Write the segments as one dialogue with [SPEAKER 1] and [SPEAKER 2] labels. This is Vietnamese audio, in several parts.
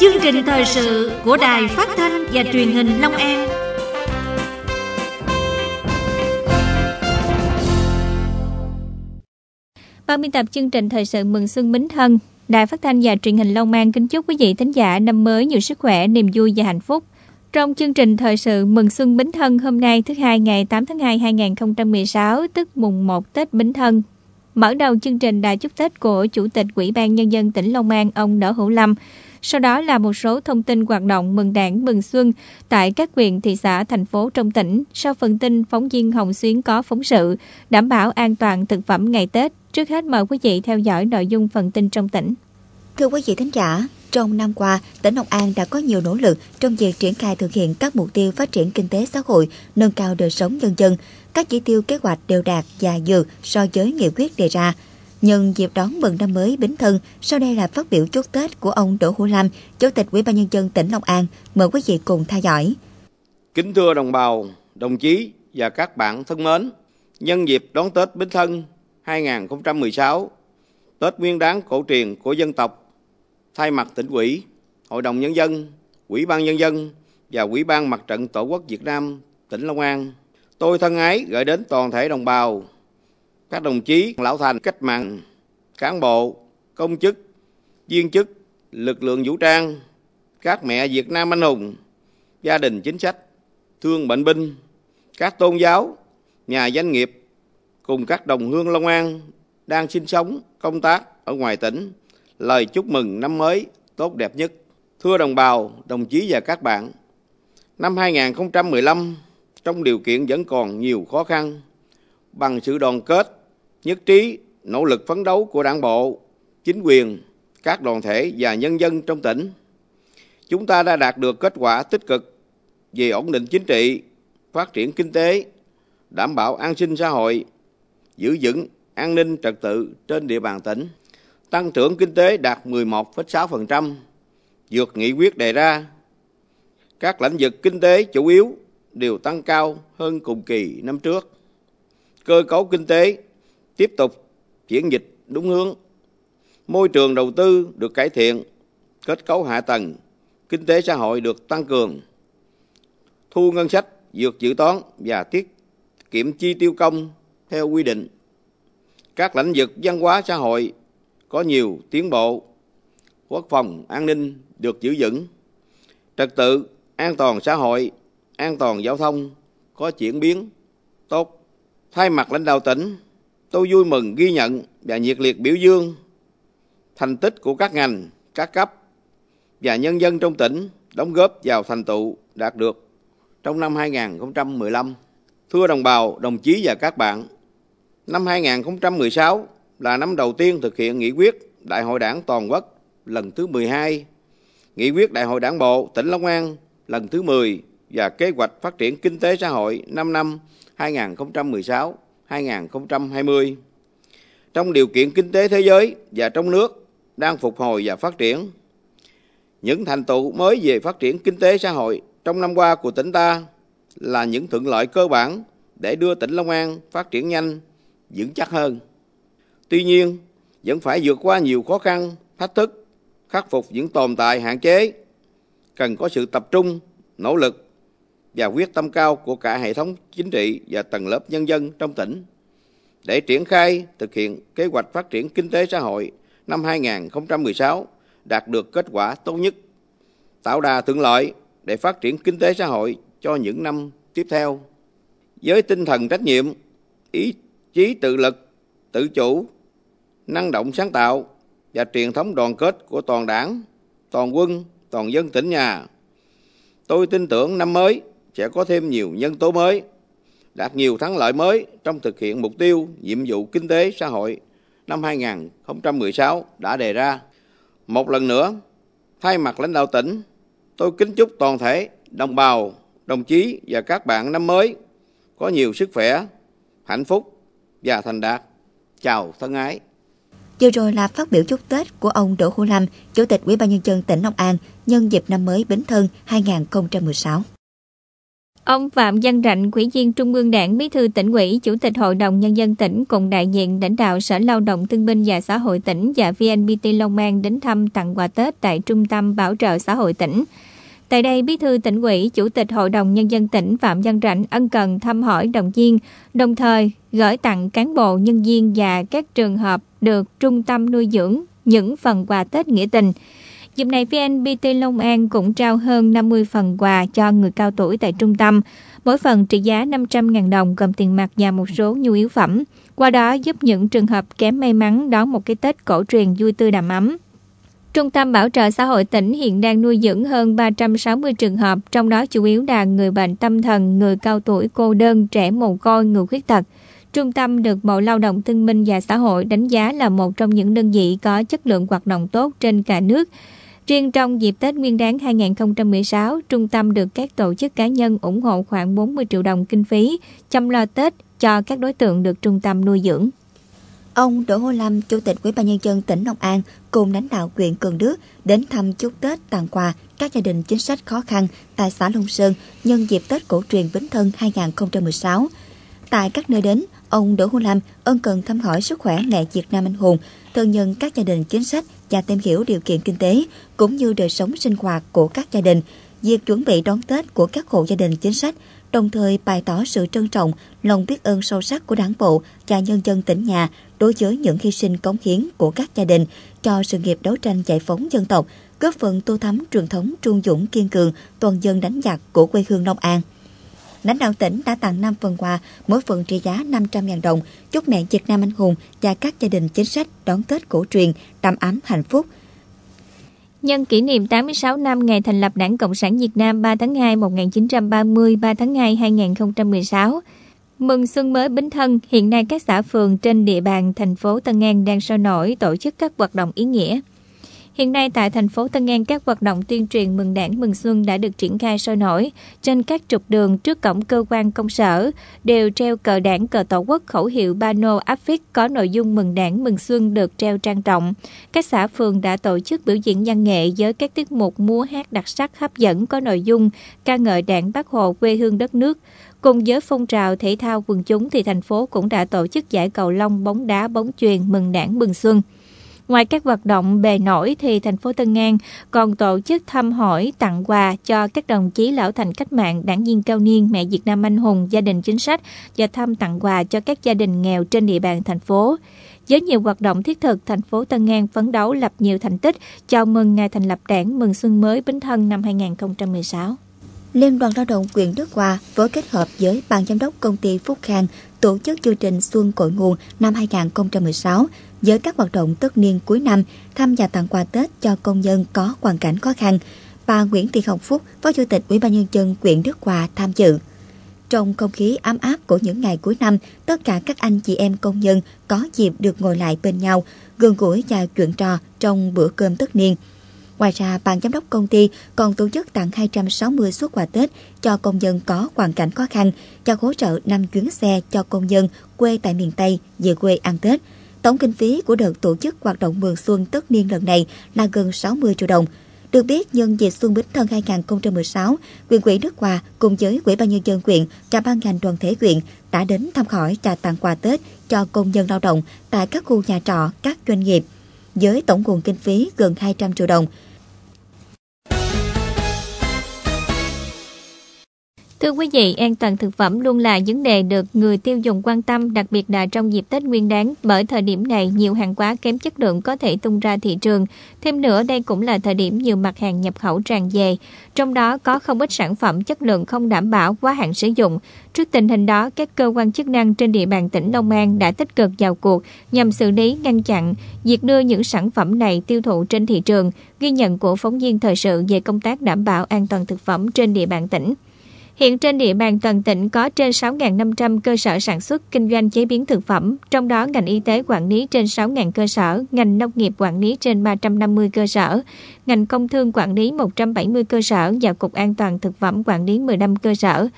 [SPEAKER 1] Chương trình thời sự của Đài Phát thanh và Truyền hình Long An. Ban biên tập chương trình thời sự mừng xuân Bính Thân, Đài Phát thanh và Truyền hình Long An kính chúc quý vị thính giả năm mới nhiều sức khỏe, niềm vui và hạnh phúc. Trong chương trình thời sự mừng xuân Bính Thân hôm nay thứ hai ngày 8 tháng 2 2016 tức mùng 1 Tết Bính Thân Mở đầu chương trình đài chúc Tết của Chủ tịch Ủy ban Nhân dân tỉnh Long An ông Đỗ Hữu Lâm sau đó là một số thông tin hoạt động mừng đảng mừng xuân tại các huyện, thị xã, thành phố trong tỉnh. Sau phần tin, phóng viên Hồng Xuyến có phóng sự, đảm bảo an toàn thực phẩm ngày Tết. Trước hết mời quý vị theo dõi nội dung phần tin trong tỉnh. Thưa quý vị thính giả, trong năm qua, tỉnh Long An đã có nhiều nỗ lực trong việc
[SPEAKER 2] triển khai thực hiện các mục tiêu phát triển kinh tế xã hội, nâng cao đời sống nhân dân. Các chỉ tiêu kế hoạch đều đạt và dự so với nghị quyết đề ra nhân dịp đón mừng năm mới Bính Thân, sau đây là phát biểu chúc Tết của ông Đỗ Hữu Lam, Chủ tịch Ủy ban nhân dân tỉnh Long An. Mời quý vị cùng theo dõi.
[SPEAKER 3] Kính thưa đồng bào, đồng chí và các bạn thân mến, nhân dịp đón Tết Bính Thân 2016, Tết Nguyên đán cổ truyền của dân tộc, thay mặt tỉnh ủy, Hội đồng nhân dân, Ủy ban nhân dân và Ủy ban Mặt trận Tổ quốc Việt Nam tỉnh Long An, tôi thân ái gửi đến toàn thể đồng bào các đồng chí lão thành cách mạng cán bộ công chức viên chức lực lượng vũ trang các mẹ việt nam anh hùng gia đình chính sách thương bệnh binh các tôn giáo nhà doanh nghiệp cùng các đồng hương long an đang sinh sống công tác ở ngoài tỉnh lời chúc mừng năm mới tốt đẹp nhất thưa đồng bào đồng chí và các bạn năm 2015 trong điều kiện vẫn còn nhiều khó khăn bằng sự đoàn kết nhất trí nỗ lực phấn đấu của đảng bộ, chính quyền, các đoàn thể và nhân dân trong tỉnh. Chúng ta đã đạt được kết quả tích cực về ổn định chính trị, phát triển kinh tế, đảm bảo an sinh xã hội, giữ vững an ninh trật tự trên địa bàn tỉnh. Tăng trưởng kinh tế đạt 11,6%, vượt nghị quyết đề ra. Các lĩnh vực kinh tế chủ yếu đều tăng cao hơn cùng kỳ năm trước. Cơ cấu kinh tế tiếp tục chuyển dịch đúng hướng. Môi trường đầu tư được cải thiện, kết cấu hạ tầng, kinh tế xã hội được tăng cường. Thu ngân sách vượt dự toán và tiết kiệm chi tiêu công theo quy định. Các lĩnh vực văn hóa xã hội có nhiều tiến bộ. Quốc phòng, an ninh được giữ vững. Trật tự, an toàn xã hội, an toàn giao thông có chuyển biến tốt. Thay mặt lãnh đạo tỉnh, Tôi vui mừng ghi nhận và nhiệt liệt biểu dương thành tích của các ngành, các cấp và nhân dân trong tỉnh đóng góp vào thành tựu đạt được trong năm 2015. Thưa đồng bào, đồng chí và các bạn, năm 2016 là năm đầu tiên thực hiện nghị quyết Đại hội Đảng toàn quốc lần thứ 12, nghị quyết Đại hội Đảng bộ tỉnh Long An lần thứ 10 và kế hoạch phát triển kinh tế xã hội 5 năm 2016 2020 trong điều kiện kinh tế thế giới và trong nước đang phục hồi và phát triển. Những thành tựu mới về phát triển kinh tế xã hội trong năm qua của tỉnh ta là những thuận lợi cơ bản để đưa tỉnh Long An phát triển nhanh, vững chắc hơn. Tuy nhiên, vẫn phải vượt qua nhiều khó khăn, thách thức, khắc phục những tồn tại hạn chế, cần có sự tập trung, nỗ lực và quyết tâm cao của cả hệ thống chính trị và tầng lớp nhân dân trong tỉnh để triển khai thực hiện kế hoạch phát triển kinh tế xã hội năm 2016 đạt được kết quả tốt nhất, tạo đà thuận lợi để phát triển kinh tế xã hội cho những năm tiếp theo. Với tinh thần trách nhiệm, ý chí tự lực, tự chủ, năng động sáng tạo và truyền thống đoàn kết của toàn đảng, toàn quân, toàn dân tỉnh nhà, tôi tin tưởng năm mới sẽ có thêm nhiều nhân tố mới, đạt nhiều thắng lợi mới trong thực hiện mục tiêu, nhiệm vụ kinh tế xã hội năm 2016 đã đề ra. Một lần nữa, thay mặt lãnh đạo tỉnh, tôi kính chúc toàn thể đồng bào, đồng chí và các bạn năm mới có nhiều sức khỏe, hạnh phúc và thành đạt. Chào thân ái.
[SPEAKER 2] Vừa rồi là phát biểu chúc Tết của ông Đỗ Hữu Lâm, Chủ tịch Ủy ban nhân dân tỉnh Long An nhân dịp năm mới Bính Thân 2016.
[SPEAKER 1] Ông Phạm Văn Rạnh, quỹ viên Trung ương Đảng, Bí thư tỉnh ủy, Chủ tịch Hội đồng Nhân dân tỉnh cùng đại diện lãnh đạo Sở Lao động Thương binh và Xã hội tỉnh và VNPT Long An đến thăm tặng quà Tết tại Trung tâm Bảo trợ Xã hội tỉnh. Tại đây, Bí thư tỉnh ủy, Chủ tịch Hội đồng Nhân dân tỉnh Phạm Văn Rạnh ân cần thăm hỏi đồng viên, đồng thời gửi tặng cán bộ, nhân viên và các trường hợp được trung tâm nuôi dưỡng những phần quà Tết nghĩa tình. Dịp này VNPT Long An cũng trao hơn 50 phần quà cho người cao tuổi tại trung tâm. Mỗi phần trị giá 500.000 đồng gồm tiền mặt và một số nhu yếu phẩm. Qua đó giúp những trường hợp kém may mắn đón một cái Tết cổ truyền vui tươi đầm ấm. Trung tâm Bảo trợ xã hội tỉnh hiện đang nuôi dưỡng hơn 360 trường hợp, trong đó chủ yếu là người bệnh tâm thần, người cao tuổi, cô đơn, trẻ mồ côi, người khuyết tật. Trung tâm được Bộ Lao động Thương minh và Xã hội đánh giá là một trong những đơn vị có chất lượng hoạt động tốt trên cả nước, Riêng trong dịp Tết Nguyên đáng 2016, trung tâm được các tổ chức cá nhân ủng hộ khoảng 40 triệu đồng kinh phí chăm lo Tết cho các đối tượng được trung tâm nuôi dưỡng. Ông Đỗ Hô Lâm, Chủ tịch Ủy ban Nhân dân tỉnh Long An
[SPEAKER 2] cùng lãnh đạo huyện Cần Đức đến thăm chúc Tết tặng quà các gia đình chính sách khó khăn tại xã Long Sơn nhân dịp Tết cổ truyền Bính Thân 2016. Tại các nơi đến, ông Đỗ Hô Lâm ân cần thăm hỏi sức khỏe mẹ Việt Nam anh hùng, thân nhân các gia đình chính sách và tìm hiểu điều kiện kinh tế cũng như đời sống sinh hoạt của các gia đình, việc chuẩn bị đón Tết của các hộ gia đình chính sách, đồng thời bày tỏ sự trân trọng, lòng biết ơn sâu sắc của Đảng bộ và nhân dân tỉnh nhà đối với những hy sinh cống hiến của các gia đình cho sự nghiệp đấu tranh giải phóng dân tộc, góp phần tô thắm truyền thống trung dũng kiên cường toàn dân đánh giặc của quê hương Long An lãnh đạo tỉnh đã tặng 5 phần quà, mỗi phần trị giá 500.000 đồng, chúc mẹ Việt Nam anh hùng và các gia đình chính sách đón Tết cổ truyền, đầm ấm hạnh
[SPEAKER 1] phúc. Nhân kỷ niệm 86 năm ngày thành lập Đảng Cộng sản Việt Nam 3 tháng 2 1930, 3 tháng 2 2016, Mừng xuân mới Bính Thân, hiện nay các xã phường trên địa bàn thành phố Tân An đang sôi nổi tổ chức các hoạt động ý nghĩa. Hiện nay tại thành phố Tân An các hoạt động tuyên truyền mừng đảng mừng xuân đã được triển khai sôi nổi. Trên các trục đường trước cổng cơ quan công sở đều treo cờ đảng cờ tổ quốc khẩu hiệu bano áp phích có nội dung mừng đảng mừng xuân được treo trang trọng. Các xã phường đã tổ chức biểu diễn văn nghệ với các tiết mục múa hát đặc sắc hấp dẫn có nội dung ca ngợi đảng Bác Hồ quê hương đất nước. Cùng với phong trào thể thao quần chúng thì thành phố cũng đã tổ chức giải cầu lông bóng đá bóng truyền mừng đảng mừng xuân. Ngoài các hoạt động bề nổi thì thành phố Tân An còn tổ chức thăm hỏi, tặng quà cho các đồng chí lão thành cách mạng, đảng viên cao niên, mẹ Việt Nam anh hùng, gia đình chính sách và thăm tặng quà cho các gia đình nghèo trên địa bàn thành phố. Với nhiều hoạt động thiết thực, thành phố Tân An phấn đấu lập nhiều thành tích chào mừng ngày thành lập đảng mừng xuân mới Bính Thân năm 2016.
[SPEAKER 2] Liên đoàn Lao động quyền Đức Hòa với kết hợp với Ban giám đốc công ty Phúc Khang tổ chức chương trình Xuân Cội Nguồn năm 2016 với các hoạt động tất niên cuối năm thăm và tặng quà Tết cho công nhân có hoàn cảnh khó khăn. Bà Nguyễn Thị Hồng Phúc, Phó Chủ tịch Ủy ban Nhân dân huyện Đức Hòa tham dự. Trong không khí ấm áp của những ngày cuối năm, tất cả các anh chị em công nhân có dịp được ngồi lại bên nhau, gần gũi và chuyện trò trong bữa cơm tất niên. Ngoài ra, ban giám đốc công ty còn tổ chức tặng 260 suất quà Tết cho công nhân có hoàn cảnh khó khăn cho hỗ trợ 5 chuyến xe cho công nhân quê tại miền Tây về quê ăn Tết – Tổng kinh phí của đợt tổ chức hoạt động mừng xuân tất niên lần này là gần 60 triệu đồng. Được biết, nhân dịp Xuân Bính Thân 2016, quyền quỹ Đức Hòa cùng với Quỹ ban nhân dân quyện và ban ngành đoàn thể quyện đã đến thăm hỏi và tặng quà Tết cho công nhân lao động tại các khu nhà trọ, các doanh nghiệp. Với tổng nguồn kinh phí gần
[SPEAKER 1] 200 triệu đồng, Thưa quý vị, an toàn thực phẩm luôn là vấn đề được người tiêu dùng quan tâm, đặc biệt là trong dịp Tết Nguyên đán. Bởi thời điểm này, nhiều hàng hóa kém chất lượng có thể tung ra thị trường. Thêm nữa, đây cũng là thời điểm nhiều mặt hàng nhập khẩu tràn về. Trong đó có không ít sản phẩm chất lượng không đảm bảo quá hạn sử dụng. Trước tình hình đó, các cơ quan chức năng trên địa bàn tỉnh Long An đã tích cực vào cuộc nhằm xử lý ngăn chặn việc đưa những sản phẩm này tiêu thụ trên thị trường, ghi nhận của phóng viên thời sự về công tác đảm bảo an toàn thực phẩm trên địa bàn tỉnh. Hiện trên địa bàn toàn tỉnh có trên 6.500 cơ sở sản xuất kinh doanh chế biến thực phẩm, trong đó ngành y tế quản lý trên 6.000 cơ sở, ngành nông nghiệp quản lý trên 350 cơ sở, ngành công thương quản lý 170 cơ sở và Cục An toàn Thực phẩm quản lý 15 cơ sở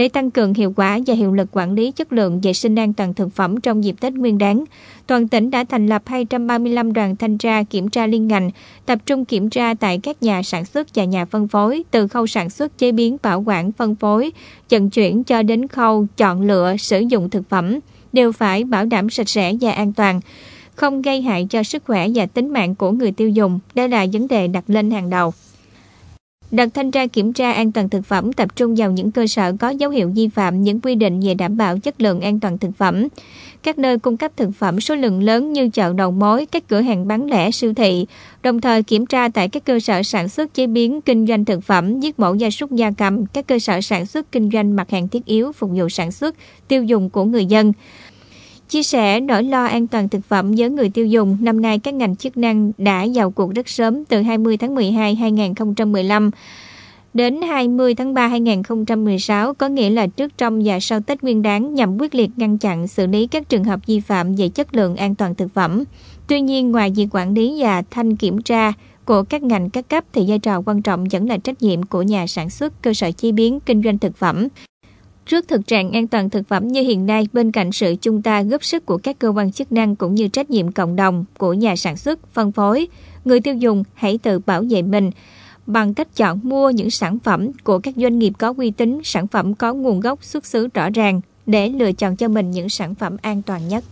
[SPEAKER 1] để tăng cường hiệu quả và hiệu lực quản lý chất lượng vệ sinh an toàn thực phẩm trong dịp Tết Nguyên đán. Toàn tỉnh đã thành lập 235 đoàn thanh tra kiểm tra liên ngành, tập trung kiểm tra tại các nhà sản xuất và nhà phân phối từ khâu sản xuất chế biến bảo quản phân phối, vận chuyển cho đến khâu chọn lựa sử dụng thực phẩm đều phải bảo đảm sạch sẽ và an toàn không gây hại cho sức khỏe và tính mạng của người tiêu dùng. Đây là vấn đề đặt lên hàng đầu. Đợt thanh tra kiểm tra an toàn thực phẩm tập trung vào những cơ sở có dấu hiệu vi phạm những quy định về đảm bảo chất lượng an toàn thực phẩm. Các nơi cung cấp thực phẩm số lượng lớn như chợ đầu mối, các cửa hàng bán lẻ, siêu thị, đồng thời kiểm tra tại các cơ sở sản xuất chế biến kinh doanh thực phẩm, giết mổ gia súc gia cầm, các cơ sở sản xuất kinh doanh mặt hàng thiết yếu phục vụ sản xuất, tiêu dùng của người dân. Chia sẻ nỗi lo an toàn thực phẩm với người tiêu dùng, năm nay các ngành chức năng đã vào cuộc rất sớm từ 20 tháng 12 2015 đến 20 tháng 3 2016 có nghĩa là trước trong và sau Tết Nguyên đán nhằm quyết liệt ngăn chặn xử lý các trường hợp vi phạm về chất lượng an toàn thực phẩm. Tuy nhiên ngoài việc quản lý và thanh kiểm tra của các ngành các cấp thì vai trò quan trọng vẫn là trách nhiệm của nhà sản xuất, cơ sở chế biến, kinh doanh thực phẩm. Trước thực trạng an toàn thực phẩm như hiện nay, bên cạnh sự chung ta góp sức của các cơ quan chức năng cũng như trách nhiệm cộng đồng của nhà sản xuất, phân phối, người tiêu dùng hãy tự bảo vệ mình bằng cách chọn mua những sản phẩm của các doanh nghiệp có uy tín, sản phẩm có nguồn gốc xuất xứ rõ ràng để lựa chọn cho mình những sản phẩm an toàn nhất.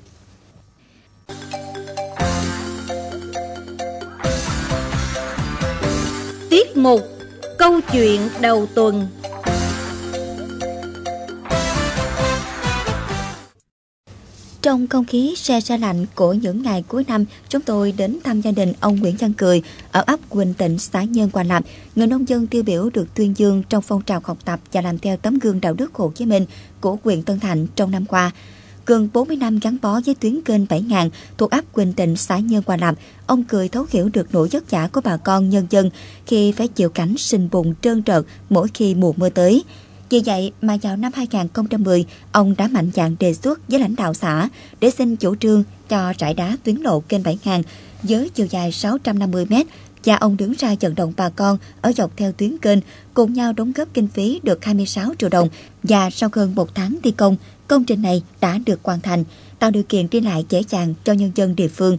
[SPEAKER 1] Tiết mục Câu chuyện đầu tuần
[SPEAKER 2] Trong không khí xe xe lạnh của những ngày cuối năm, chúng tôi đến thăm gia đình ông Nguyễn Văn Cười ở ấp Quỳnh Tịnh, xã Nhân Quà Lạp, người nông dân tiêu biểu được tuyên dương trong phong trào học tập và làm theo tấm gương đạo đức Hồ Chí Minh của huyện Tân Thạnh trong năm qua. Gần 40 năm gắn bó với tuyến kênh 7000 thuộc ấp Quỳnh Tịnh, xã Nhân Quà Lạp, ông Cười thấu hiểu được nỗi vất vả của bà con nhân dân khi phải chịu cảnh sinh bùn trơn trợt mỗi khi mùa mưa tới. Vì vậy mà vào năm 2010, ông đã mạnh dạn đề xuất với lãnh đạo xã để xin chủ trương cho trải đá tuyến lộ kênh Bảy Hàng với chiều dài 650 m và ông đứng ra vận động bà con ở dọc theo tuyến kênh cùng nhau đóng góp kinh phí được 26 triệu đồng và sau hơn một tháng thi công, công trình này đã được hoàn thành, tạo điều kiện đi lại dễ dàng cho nhân dân địa phương.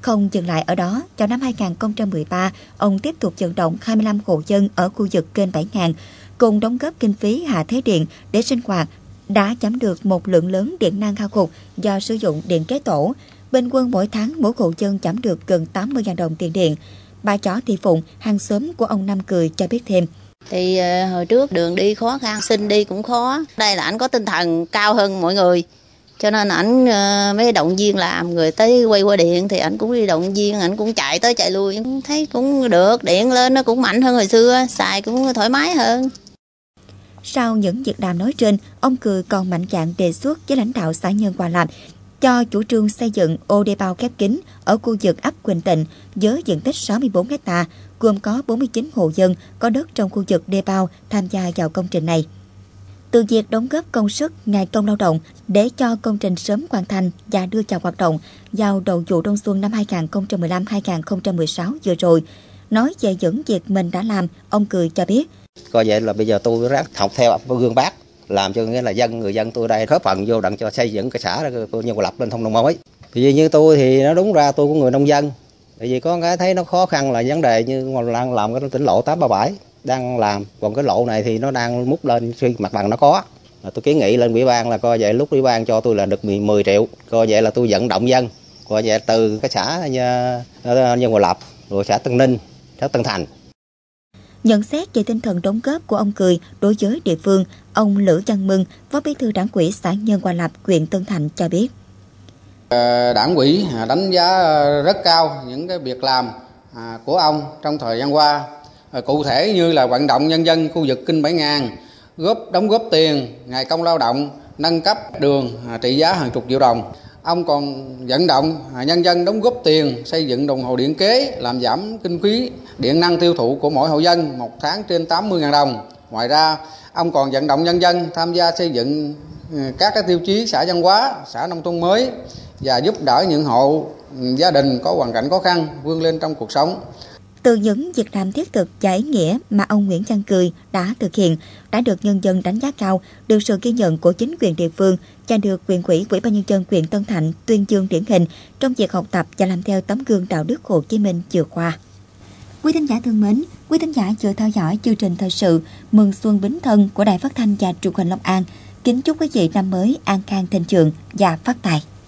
[SPEAKER 2] Không dừng lại ở đó, vào năm 2013, ông tiếp tục vận động 25 hộ dân ở khu vực kênh Bảy Ngàn cùng đóng góp kinh phí hạ thế điện để sinh hoạt đã giảm được một lượng lớn điện năng khao phục do sử dụng điện kế tổ. Bình quân mỗi tháng mỗi hộ dân giảm được gần 80.000 đồng tiền điện. Bà chó Thị Phụng, hàng xóm của ông Năm Cười cho biết thêm. Thì ờ, hồi trước đường
[SPEAKER 1] đi khó khăn, xin đi cũng khó. Đây là ảnh có tinh thần cao hơn mọi người. Cho nên ảnh ờ, mới động viên làm người tới quay qua điện thì ảnh cũng đi động viên, ảnh cũng chạy tới chạy lui.
[SPEAKER 2] Thấy cũng được, điện lên nó cũng mạnh hơn hồi xưa, xài cũng thoải mái hơn. Sau những việc làm nói trên, ông cười còn mạnh dạn đề xuất với lãnh đạo xã Nhân Hòa Lạp cho chủ trương xây dựng ô đê bao khép kín ở khu vực ấp Quỳnh Tịnh với diện tích 64 hecta, gồm có 49 hộ dân có đất trong khu vực đê bao tham gia vào công trình này. Từ việc đóng góp công sức, ngày công lao động để cho công trình sớm hoàn thành và đưa vào hoạt động vào đầu vụ đông xuân năm 2015-2016 vừa rồi, nói về những việc mình đã làm, ông Cười cho biết –
[SPEAKER 3] coi vậy là bây giờ tôi ráng học theo gương bác làm cho nghĩa là dân người dân tôi đây góp phần vô đặng cho xây dựng cái xã như nhân lập lên thông nông mới vì như tôi thì nó đúng ra tôi cũng người nông dân bởi vì có cái thấy nó khó khăn là vấn đề như đang làm cái tỉnh lộ 837 đang làm còn cái lộ này thì nó đang múc lên khi mặt bằng nó có tôi kiến nghị lên ủy ban là coi vậy lúc ủy ban cho tôi là được 10 triệu coi vậy là tôi vận động dân coi vậy từ cái xã như ờ, như hòa lập rồi xã tân ninh xã tân thành
[SPEAKER 2] Nhận xét về tinh thần đóng góp của ông Cười đối với địa phương, ông Lữ Văn Mừng, Phó Bí thư Đảng ủy xã Nhân Hòa Lập, huyện Tân Thành cho biết.
[SPEAKER 3] Ờ, Đảng ủy à, đánh
[SPEAKER 2] giá rất cao những cái việc làm
[SPEAKER 3] à, của ông trong thời gian qua, ờ, cụ thể như là vận động nhân dân khu vực Kinh Bảy Ngàn góp đóng góp tiền, ngày công lao động, nâng cấp đường à, trị giá hàng chục triệu đồng, Ông còn vận động nhân dân đóng góp tiền xây dựng đồng hồ điện kế làm giảm kinh phí điện năng tiêu thụ của mỗi hộ dân một tháng trên 80.000 đồng. Ngoài ra, ông còn vận động nhân dân tham gia xây dựng ừ, các cái tiêu chí xã văn hóa, xã nông thôn mới và giúp đỡ những hộ ừ, gia đình có hoàn cảnh khó khăn vươn lên trong cuộc sống
[SPEAKER 2] từ những việc làm thiết thực giải nghĩa mà ông Nguyễn Văn Cười đã thực hiện đã được nhân dân đánh giá cao, được sự ghi nhận của chính quyền địa phương và được quyền quỹ Ủy ban nhân dân huyện Tân Thạnh tuyên dương điển hình trong việc học tập và làm theo tấm gương đạo đức Hồ Chí Minh vừa qua. Quý thính giả thân mến, quý thính giả vừa theo dõi chương trình thời sự Mừng Xuân Bính Thân của Đài Phát Thanh và Truyền hình Long An. Kính chúc quý vị năm mới an khang thịnh vượng và phát
[SPEAKER 1] tài.